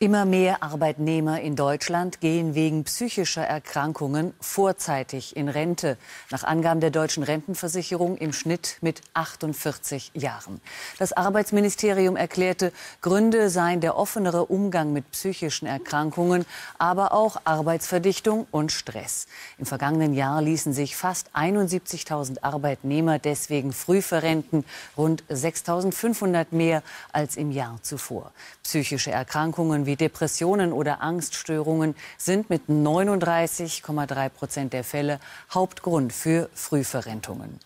Immer mehr Arbeitnehmer in Deutschland gehen wegen psychischer Erkrankungen vorzeitig in Rente. Nach Angaben der deutschen Rentenversicherung im Schnitt mit 48 Jahren. Das Arbeitsministerium erklärte, Gründe seien der offenere Umgang mit psychischen Erkrankungen, aber auch Arbeitsverdichtung und Stress. Im vergangenen Jahr ließen sich fast 71.000 Arbeitnehmer deswegen früh verrenten, rund 6.500 mehr als im Jahr zuvor. Psychische Erkrankungen wie Depressionen oder Angststörungen sind mit 39,3 Prozent der Fälle Hauptgrund für Frühverrentungen.